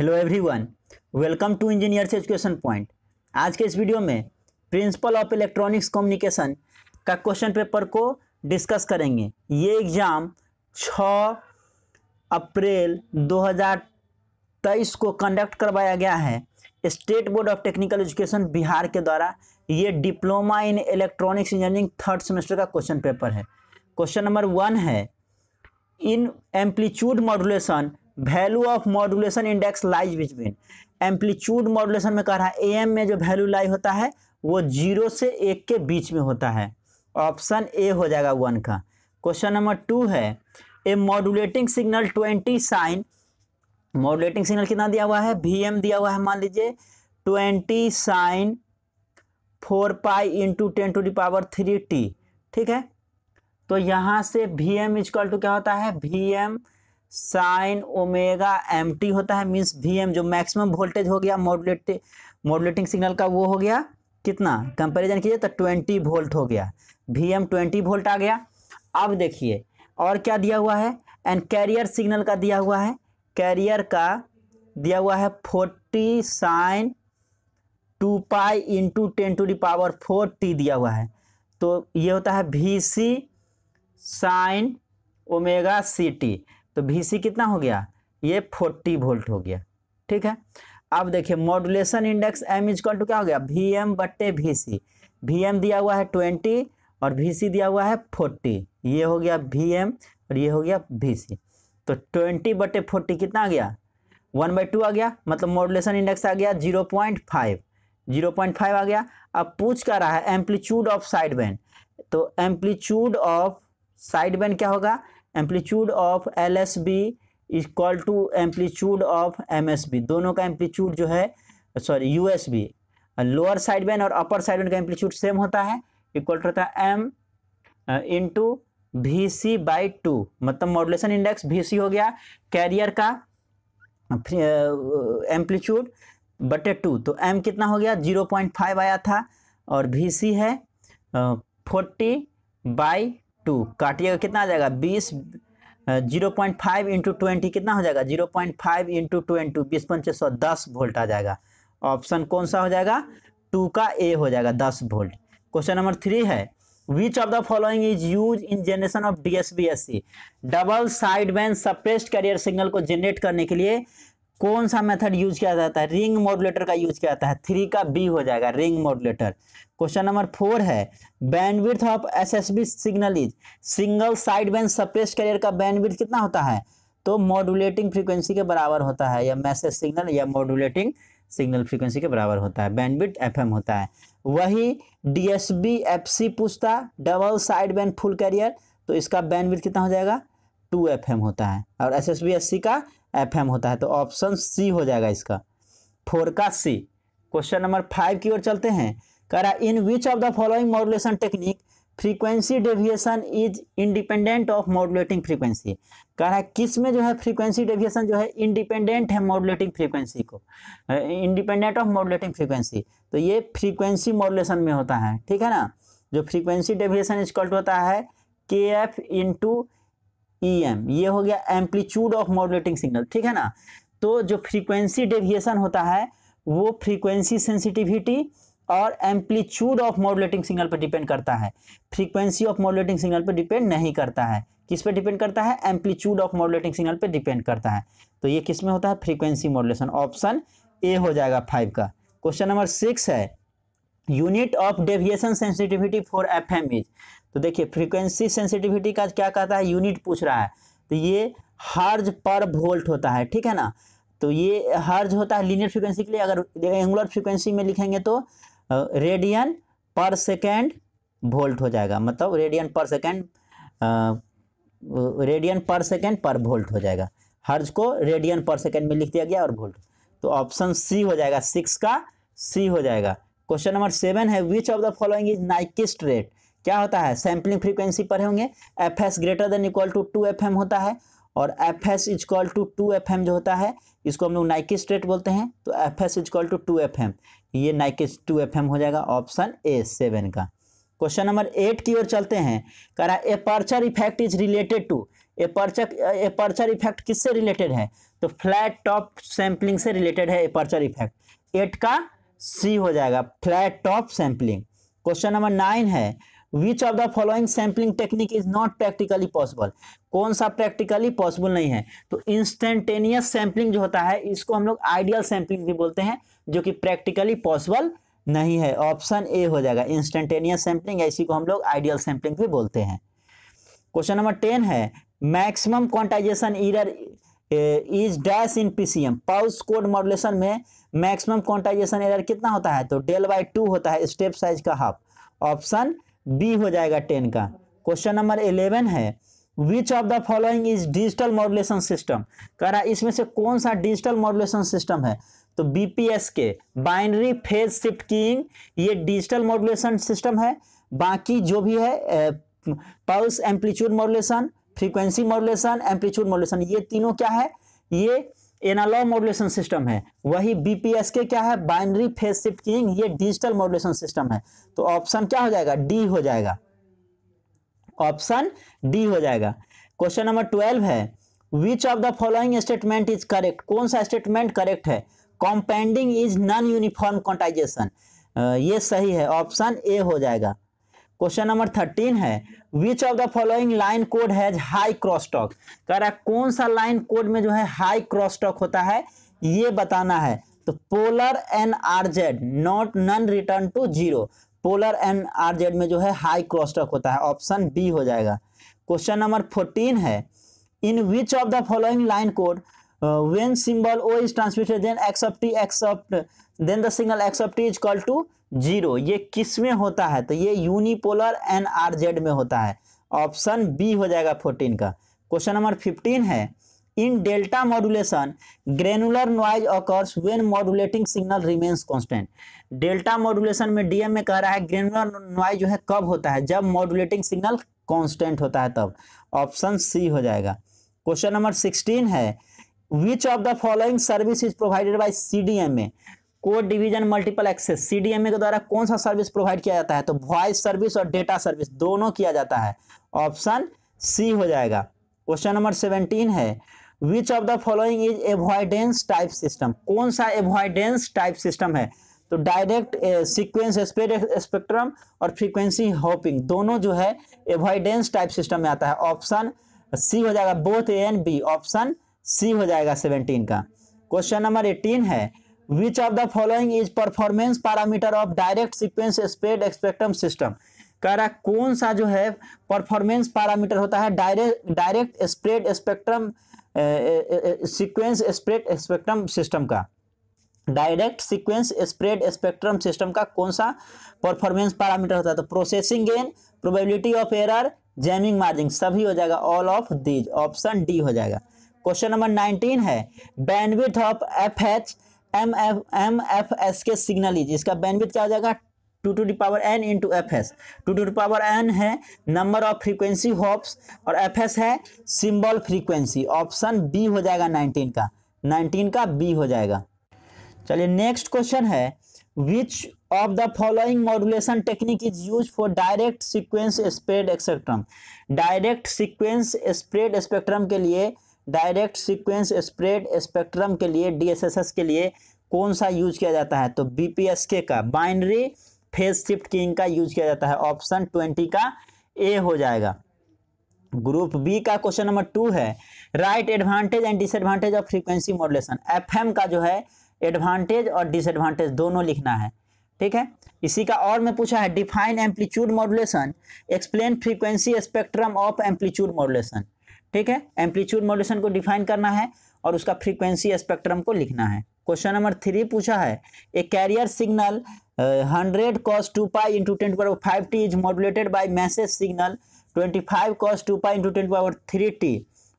Hello everyone welcome to engineers education point आज के इस वीडियो में प्रिंसिपल ऑफ इलेक्ट्रॉनिक्स कम्युनिकेशन का क्वेश्चन पेपर को डिस्कस करेंगे ये एग्ज़ाम 6 अप्रैल 2023 को कंडक्ट करवाया गया है state board of technical education Bihar के द्वारा ये diploma in electronics engineering third semester का क्वेश्चन पेपर है क्वेश्चन नंबर वन है in amplitude modulation value of modulation index lies between amplitude modulation में कह रहा है एम में जो वैल्यू लाई होता है वो जीरो से एक के बीच में होता है ऑप्शन ए हो जाएगा वन का क्वेश्चन नंबर टू है a modulating signal twenty sine modulating signal कितना दिया हुआ है वी एम दिया हुआ है मान लीजिए twenty sine four pi into ten to the power three T ठीक है तो यहाँ से वी एम इजकल टू क्या होता है V M sine omega M T होता है मीन्स वी एम जो मैक्सिमम वोल्टेज हो गया मॉडुलेट मॉडुलेटिंग सिग्नल का वो हो गया कितना कंपेरिजन कीजिए तो ट्वेंटी वोल्ट हो गया वी एम ट्वेंटी वोल्ट आ गया अब देखिए और क्या दिया हुआ है एंड कैरियर सिग्नल का दिया हुआ है कैरियर का दिया हुआ है forty sine two pi into ten to the power four T दिया हुआ है तो ये होता है V C sine omega C T तो वी कितना हो गया ये फोर्टी वोल्ट हो गया ठीक है अब देखिए modulation index M equal to क्या हो गया वी एम बट्टे वी दिया हुआ है ट्वेंटी और वी दिया हुआ है फोर्टी ये हो गया वी और ये हो गया वी तो ट्वेंटी बटे फोर्टी कितना आ गया वन बाई टू आ गया मतलब मॉडुलेशन इंडेक्स आ गया zero point five zero point five आ गया अब पूछ कर रहा है एम्पलीट्यूड ऑफ साइड बैंड तो एम्पलीट्यूड ऑफ साइड बैंड क्या होगा amplitude of L S B equal to amplitude of M S B दोनों का एम्पलीट्यूड जो है sorry U S B lower side band और अपर साइड बैंड का amplitude same होता है इक्वल टू होता है M into V C by two मतलब मॉडुलेशन इंडेक्स वी सी हो गया कैरियर का एम्पलीट्यूड बटे टू तो एम कितना हो गया जीरो पॉइंट फाइव आया था और वी सी है फोर्टी बाई टू काटिएगा कितना आ जाएगा बीस zero point five into twenty कितना हो जाएगा zero point five into twenty बीस पंचे सौ दस वोल्ट आ जाएगा ऑप्शन कौन सा हो जाएगा टू का ए हो जाएगा दस वोल्ट क्वेश्चन नंबर थ्री है which of the following is use in generation of D S B S C double side band suppressed carrier signal को जनरेट करने के लिए कौन सा मेथड यूज किया जाता है रिंग मॉडुलेटर का यूज किया जाता है थ्री का बी हो जाएगा ring modulator question number four है bandwidth of SSB signal is single side band suppress carrier का बैंडविड्थ कितना होता है तो मॉडुलेटिंग फ्रीक्वेंसी के बराबर होता है या मैसेज सिग्नल या मॉडुलेटिंग सिग्नल फ्रीक्वेंसी के बराबर होता है बैंडविड्थ एफएम होता है वही डीएसबी एफसी पूछता double side band full carrier तो इसका बैंडविड्थ कितना हो जाएगा टू एफ होता है और S S B S C का एफ होता है तो ऑप्शन सी हो जाएगा इसका फोर का सी क्वेश्चन नंबर फाइव की ओर चलते हैं कह रहा in which of the following modulation technique frequency deviation is independent of modulating frequency कह रहा है किस में जो है फ्रीक्वेंसी डेविएशन जो है इंडिपेंडेंट है मॉडुलेटिंग फ्रीक्वेंसी को इंडिपेंडेंट ऑफ मॉडुलेटिंग फ्रीक्वेंसी तो ये फ्रीक्वेंसी मॉडुलेशन में होता है ठीक है ना जो फ्रीक्वेंसी डेविएशन इज टू होता है K F into E e M ये हो गया एम्पलीट्यूड ऑफ मॉडुलेटिंग सिग्नल ठीक है ना तो जो फ्रीक्वेंसी डेविएशन होता है वो फ्रीक्वेंसी सेंसिटिविटी और एम्पलीट्यूड ऑफ मॉडुलेटिंग सिग्नल पर डिपेंड करता है फ्रीक्वेंसी ऑफ मॉडुलेटिंग सिग्नल पर डिपेंड नहीं करता है किस पर डिपेंड करता है एम्पलीट्यूड ऑफ मॉडुलेटिंग सिग्नल पर डिपेंड करता है तो ये किस में होता है फ्रीक्वेंसी मॉडुलेशन ऑप्शन ए हो जाएगा फाइव का क्वेश्चन नंबर सिक्स है unit of deviation sensitivity for F M is तो देखिए फ्रीक्वेंसी सेंसिटिविटी का क्या कहता है यूनिट पूछ रहा है तो ये हर्ज पर वोल्ट होता है ठीक है ना तो ये हर्ज होता है लीनियर फ्रीक्वेंसी के लिए अगर एंगुलर फ्रीक्वेंसी में लिखेंगे तो रेडियन पर सेकेंड वोल्ट हो जाएगा मतलब radian per second radian per second per volt हो जाएगा हर्ज को रेडियन पर सेकेंड में लिख दिया गया और वोल्ट तो ऑप्शन सी हो जाएगा सिक्स का सी हो जाएगा क्वेश्चन नंबर सेवन है which of the following is Nyquist rate क्या होता है सैम्पलिंग फ्रीक्वेंसी पर होंगे F S greater than equal to two F M होता है और F S is equal to two F M जो होता है इसको हम लोग नाइकी स्ट्रेट बोलते हैं तो F S is equal to two F M ये नाइकी टू एफ एम हो जाएगा ऑप्शन ए सेवन का क्वेश्चन नंबर एट की ओर चलते हैं कह रहा है aperture effect is related to aperture aperture effect किससे रिलेटेड है तो फ्लैट टॉप सैम्पलिंग से रिलेटेड है एपर्चर इफेक्ट एट का सी हो जाएगा flat top sampling question number nine है which of the following sampling technique is not practically possible कौन सा प्रैक्टिकली पॉसिबल नहीं है तो इंस्टेंटेनियस सैम्पलिंग जो होता है इसको हम लोग आइडियल सैम्पलिंग भी बोलते हैं जो कि प्रैक्टिकली पॉसिबल नहीं है ऑप्शन ए हो जाएगा इंस्टेंटेनियस सैम्पलिंग इसी को हम लोग आइडियल सैम्पलिंग भी बोलते हैं क्वेश्चन नंबर टेन है maximum quantization error is dash in PCM pulse code modulation में मैक्सिमम क्वांटाइजेशन एरर कितना होता है तो डेल बाई टू होता है स्टेप साइज का हाफ ऑप्शन बी हो जाएगा टेन का क्वेश्चन नंबर इलेवन है which of the following is digital modulation system कह रहा है इसमें से कौन सा डिजिटल मॉडुलेशन सिस्टम है तो BPSK binary phase shift keying ये डिजिटल मॉडुलेशन सिस्टम है बाकी जो भी है pulse amplitude modulation frequency modulation amplitude modulation ये तीनों क्या है ये एनालॉग मॉड्यूलेशन सिस्टम है वही बीपीएस के क्या है बाइनरी फेस शिफ्ट किंग ये डिजिटल मॉड्यूलेशन सिस्टम है तो ऑप्शन क्या हो जाएगा डी हो जाएगा ऑप्शन डी हो जाएगा क्वेश्चन नंबर ट्वेल्व है which of the following statement is correct कौन सा स्टेटमेंट करेक्ट है companding is non uniform quantization ये सही है ऑप्शन ए हो जाएगा क्वेश्चन नंबर थर्टीन है which of the following line code has high crosstalk कह रहा है कौन सा लाइन कोड में जो है हाई क्रॉस स्टॉक होता है ये बताना है तो polar N R Z not non return to zero polar N R Z में जो है हाई क्रॉस स्टॉक होता है ऑप्शन बी हो जाएगा क्वेश्चन नंबर फोर्टीन है in which of the following line code when symbol O is transmitted then X of T X of then the single except is equal to zero ये किस में होता है तो ये यूनिपोलर एन आर जेड में होता है ऑप्शन बी हो जाएगा फोर्टीन का क्वेश्चन नंबर फिफ्टीन है in delta modulation granular noise occurs when modulating signal remains constant delta modulation में डीएम में कह रहा है ग्रेनुलर नॉइज जो है कब होता है जब मॉडुलेटिंग सिग्नल कांस्टेंट होता है तब ऑप्शन सी हो जाएगा क्वेश्चन नंबर सिक्सटीन है which of the following service is provided by C D M A code division multiple access CDMA के द्वारा कौन सा सर्विस प्रोवाइड किया जाता है तो वॉइस सर्विस और डेटा सर्विस दोनों किया जाता है ऑप्शन सी हो जाएगा क्वेश्चन नंबर सेवनटीन है which of the following is avoidance type system कौन सा एवॉइडेंस टाइप सिस्टम है तो डायरेक्ट सीक्वेंस स्पेड स्पेक्ट्रम और फ्रीक्वेंसी होपिंग दोनों जो है एवॉयडेंस टाइप सिस्टम में आता है ऑप्शन सी हो जाएगा both A and B option C हो जाएगा सेवनटीन का क्वेश्चन नंबर एटीन है which of the following is performance parameter of direct sequence spread spectrum system कह रहा है कौन सा जो है परफॉर्मेंस पैरामीटर होता है direct direct spread spectrum sequence spread spectrum system का direct sequence spread spectrum system का कौन सा परफॉर्मेंस पैरामीटर होता है तो processing gain probability of error jamming margin सभी हो जाएगा all of these option D हो जाएगा क्वेश्चन नंबर नाइनटीन है bandwidth of F H M F M F S के सिग्नल इज इसका बैनविथ क्या हो जाएगा two to power N into F S two to power N है नंबर ऑफ फ्रीक्वेंसी होप्स और एफ एस है सिंबल फ्रीक्वेंसी ऑप्शन बी हो जाएगा नाइनटीन का नाइनटीन का बी हो जाएगा चलिए नेक्स्ट क्वेश्चन है which of the following modulation technique is use for direct sequence spread spectrum direct sequence spread spectrum के लिए डायरेक्ट सीक्वेंस स्प्रेड स्पेक्ट्रम के लिए डीएसएसएस के लिए कौन सा यूज किया जाता है तो बीपीएसके का बाइनरी फेज शिफ्ट किंग का यूज किया जाता है ऑप्शन ट्वेंटी का ए हो जाएगा ग्रुप बी का क्वेश्चन नंबर टू है write advantage and disadvantage of frequency modulation FM का जो है एडवांटेज और डिसएडवांटेज दोनों लिखना है ठीक है इसी का और में पूछा है define amplitude modulation explain frequency spectrum of amplitude modulation ठीक है एम्पलीट्यूड मॉड्यूलेशन को डिफाइन करना है और उसका फ्रीक्वेंसी स्पेक्ट्रम को लिखना है क्वेश्चन नंबर थ्री पूछा है a carrier signal hundred cos two pi into ten power five T is modulated by message signal twenty five cos two pi into ten power three T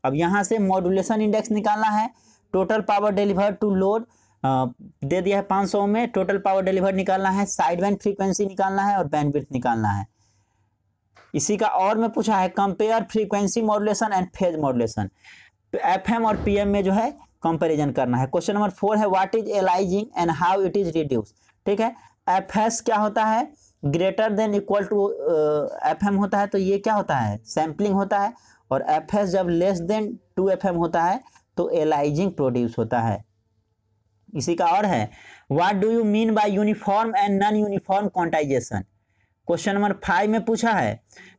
अब यहाँ से modulation index निकालना है total power deliver to load दे दिया है पाँच सौ में टोटल पावर डिलीवर निकालना है साइड बैंड फ्रीक्वेंसी निकालना है और बैंडविड्थ निकालना है इसी का और में पूछा है compare frequency modulation and phase modulation FM और पीएम में जो है कंपेरिजन करना है क्वेश्चन नंबर फोर है what is aliasing and how it is reduce ठीक है एफ क्या होता है greater than equal to F होता है तो ये क्या होता है सैम्पलिंग होता है और एफ जब लेस देन टू एफ होता है तो एलाइजिंग प्रोड्यूस होता है इसी का और है what do you mean by uniform and non uniform quantization question number five में पूछा है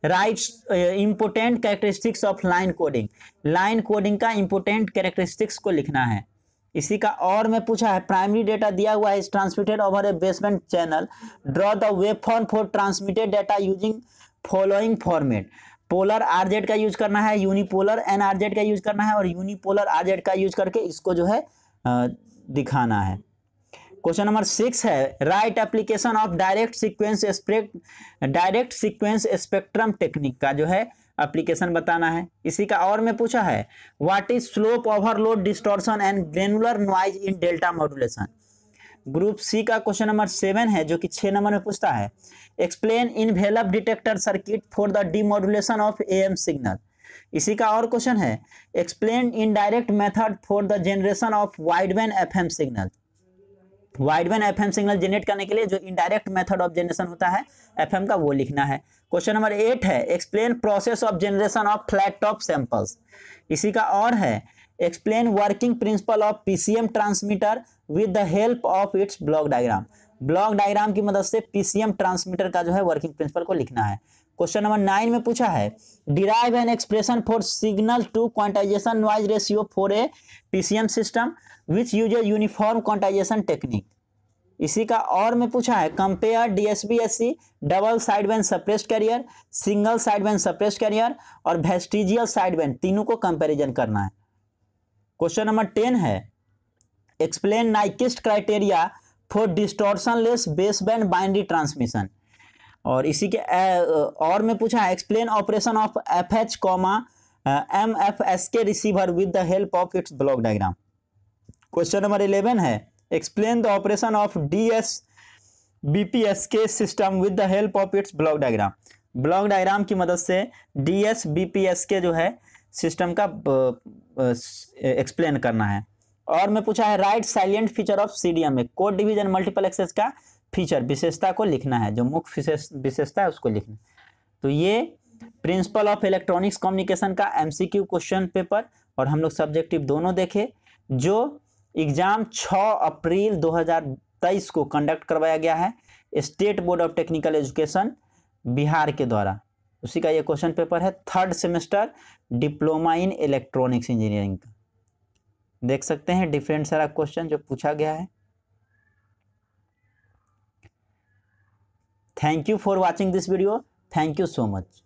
write important characteristics of line coding line coding का इंपोर्टेंट कैरेक्टरिस्टिक्स को लिखना है इसी का और में पूछा है प्राइमरी डेटा दिया हुआ है is transmitted over a baseband channel draw the wave form for transmitted data using following format polar RZ का यूज करना है यूनिपोलर एन आरजेड का यूज करना है और यूनिपोलर आरजेड का यूज करके इसको जो है uh, दिखाना है क्वेश्चन नंबर सिक्स है write application of direct sequence direct sequence spectrum technique का जो है एप्लीकेशन बताना है इसी का और में पूछा है what is slope overload distortion and granular noise in delta modulation group C का क्वेश्चन नंबर सेवन है जो कि छह नंबर में पूछता है explain envelope detector circuit for the demodulation of AM signal इसी का और क्वेश्चन है explain indirect method for the generation of wideband FM signal wideband FM signal generate करने के लिए जो इनडायरेक्ट मेथड ऑफ जनरेशन होता है एफएम का वो लिखना है क्वेश्चन नंबर एट है explain process of generation of flat top samples इसी का और है explain working principle of PCM transmitter with the help of its block diagram block diagram की मदद से पीसीएम ट्रांसमीटर का जो है वर्किंग प्रिंसिपल को लिखना है क्वेश्चन नंबर नाइन में पूछा है derive an expression for signal to quantization noise ratio for a PCM system which use uniform quantization technique इसी का और में पूछा है compare DSB S C double side band suppressed carrier single side band suppressed carrier और vestigial side band तीनों को comparison करना है क्वेश्चन नंबर टेन है explain Nyquist criteria for distortion less base band binary transmission और इसी के ए, और में पूछा explain operation of F H comma M F S के receiver with the help of its block diagram question number eleven है explain the operation of D S B P S के system with the help of its block diagram block diagram की मदद से D S B P S के जो है system का explain करना है और मैं पूछा है write salient feature of C D M A code division multiple access का फीचर विशेषता को लिखना है जो मुख्य विशेषता है उसको लिखना तो ये प्रिंसिपल ऑफ इलेक्ट्रॉनिक्स कम्युनिकेशन का क्यू क्वेश्चन पेपर और हम लोग सब्जेक्टिव दोनों देखे जो एग्जाम 6 अप्रैल 2023 को कंडक्ट करवाया गया है state board of technical education Bihar के द्वारा उसी का ये क्वेश्चन पेपर है third semester diploma in electronics engineering का देख सकते हैं डिफरेंट सारा क्वेश्चन जो पूछा गया है Thank you for watching this video. Thank you so much.